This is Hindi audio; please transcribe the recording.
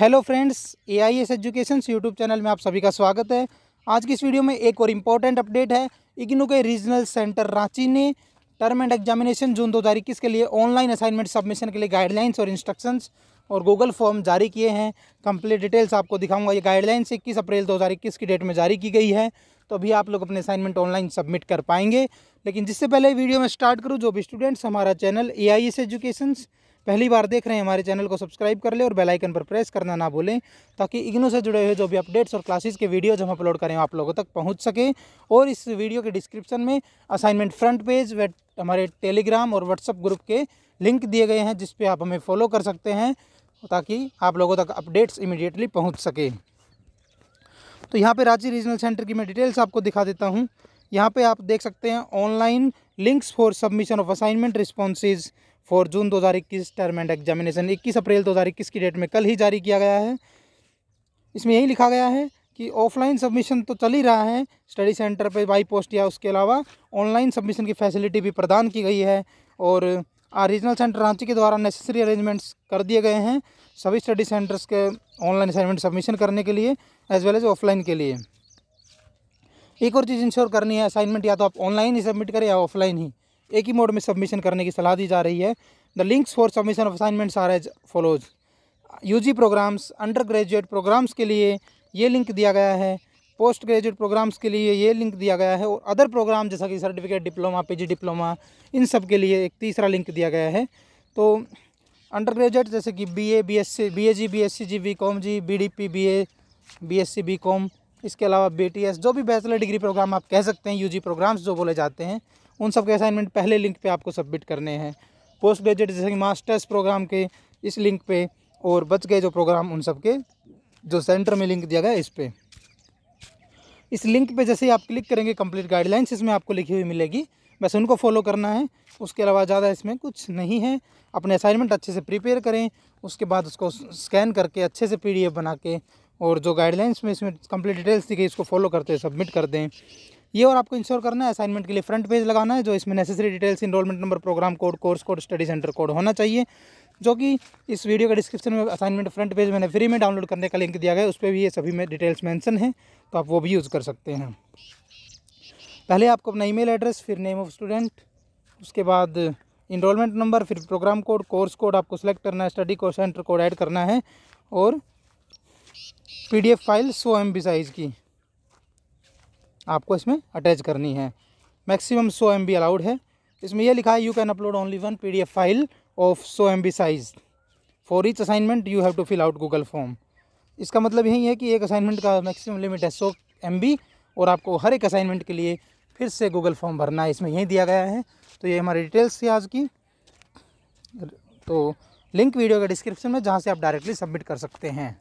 hello friends A I S education YouTube channel में आप सभी का स्वागत है आज की इस वीडियो में एक और इम्पॉर्टेंट अपडेट है इग्नू के रीजनल सेंटर रांची ने टर्म एंड एग्जामिनेशन जून दो हज़ार इक्कीस के लिए ऑनलाइन असाइनमेंट सबमिशन के लिए गाइडलाइंस और इंस्ट्रक्शंस और गूगल फॉर्म जारी किए हैं कंप्लीट डिटेल्स आपको दिखाऊंगा ये गाइडलाइंस इक्कीस अप्रैल इक्कीस की डेट में जारी की गई है तो अभी आप लोग अपने असाइनमेंट ऑनलाइन सबमिट कर पाएंगे लेकिन जिससे पहले वीडियो में स्टार्ट करूँ जो भी स्टूडेंट्स हमारा channel A I S education पहली बार देख रहे हैं हमारे चैनल को सब्सक्राइब कर लें और बेल आइकन पर प्रेस करना ना भूलें ताकि इग्नो से जुड़े हुए जो भी अपडेट्स और क्लासेस के वीडियोज हम अपलोड करें आप लोगों तक पहुँच सके और इस वीडियो के डिस्क्रिप्शन में असाइनमेंट फ्रंट पेज व हमारे टेलीग्राम और व्हाट्सअप ग्रुप के लिंक दिए गए हैं जिसपे आप हमें फॉलो कर सकते हैं ताकि आप लोगों तक अपडेट्स इमिडिएटली पहुँच सके तो यहाँ पे रांची रीजनल सेंटर की मैं डिटेल्स आपको दिखा देता हूँ यहाँ पे आप देख सकते हैं online links for submission of assignment responses for June 2021 term end examination इक्कीस अप्रैल 2021 की डेट में कल ही जारी किया गया है इसमें यही लिखा गया है कि ऑफलाइन सबमिशन तो चल ही रहा है स्टडी सेंटर पर बाई पोस्ट या उसके अलावा ऑनलाइन सबमिशन की फैसिलिटी भी प्रदान की गई है और रीजनल सेंटर रांची के द्वारा नेसेसरी अरेंजमेंट्स कर दिए गए हैं सभी स्टडी सेंटर्स के ऑनलाइन असाइनमेंट सबमिशन करने के लिए एज वेल एज ऑफलाइन के लिए एक और चीज़ इंश्योर करनी है असाइनमेंट या तो आप ऑनलाइन ही सबमिट करें या ऑफलाइन ही एक ही मोड में सबमिशन करने की सलाह दी जा रही है the links for submission of assignments are as follows UG programmes undergraduate programmes के लिए ये लिंक दिया गया है पोस्ट ग्रेजुएट प्रोग्राम्स के लिए ये लिंक दिया गया है और अदर प्रोग्राम जैसा कि सर्टिफिकेट डिप्लोमा पी डिप्लोमा इन सब के लिए एक तीसरा लिंक दिया गया है तो अंडर ग्रेजुएट जैसे कि B A B S C B A G B S C G B com G B D P B A B S C B com इसके अलावा बी जो भी बैचलर डिग्री प्रोग्राम आप कह सकते हैं यू प्रोग्राम्स जो बोले जाते हैं उन सब के असाइनमेंट पहले लिंक पे आपको सबमिट करने हैं पोस्ट ग्रेजुएट जैसे कि मास्टर्स प्रोग्राम के इस लिंक पे और बच गए जो प्रोग्राम उन सब के जो सेंटर में लिंक दिया गया इस पर इस लिंक पे जैसे ही आप क्लिक करेंगे कंप्लीट गाइडलाइंस इसमें आपको लिखी हुई मिलेगी बस उनको फॉलो करना है उसके अलावा ज़्यादा इसमें कुछ नहीं है अपने असाइनमेंट अच्छे से प्रिपेयर करें उसके बाद उसको स्कैन करके अच्छे से पीडीएफ बना के और जो गाइडलाइंस में इसमें कंप्लीट डिटेल्स दी गई इसको फॉलो करते हैं सबमिट कर दें ये और आपको इंश्योर करना है असाइनमेंट के लिए फ्रंट पेज लगाना है जो इसमें necessary details enrolment number programme code course code study centre code होना चाहिए जो कि इस वीडियो के डिस्क्रिप्शन में असाइनमेंट फ्रंट पेज मैंने फ्री में डाउनलोड करने का लिंक दिया गया उस पर भी ये सभी में डिटेल्स मैंसन है तो आप वो भी यूज़ कर सकते हैं पहले आपको अपना ई एड्रेस फिर नेम ऑफ स्टूडेंट उसके बाद इनरोलमेंट नंबर फिर प्रोग्राम कोड कोर्स कोड आपको सेलेक्ट करना है study course centre code add करना है और पीडीएफ फाइल सौ एम साइज़ की आपको इसमें अटैच करनी है मैक्सिमम सौ एम अलाउड है इसमें यह लिखा है you can upload only one PDF file of सौ M size for each assignment you have to fill out Google form इसका मतलब यही है कि एक असाइनमेंट का मैक्सिमम लिमिट है सौ एम और आपको हर एक असाइनमेंट के लिए फिर से गूगल फॉर्म भरना है इसमें यही दिया गया है तो ये हमारी डिटेल्स थी आज की तो लिंक वीडियो का डिस्क्रिप्शन में जहाँ से आप डायरेक्टली सबमिट कर सकते हैं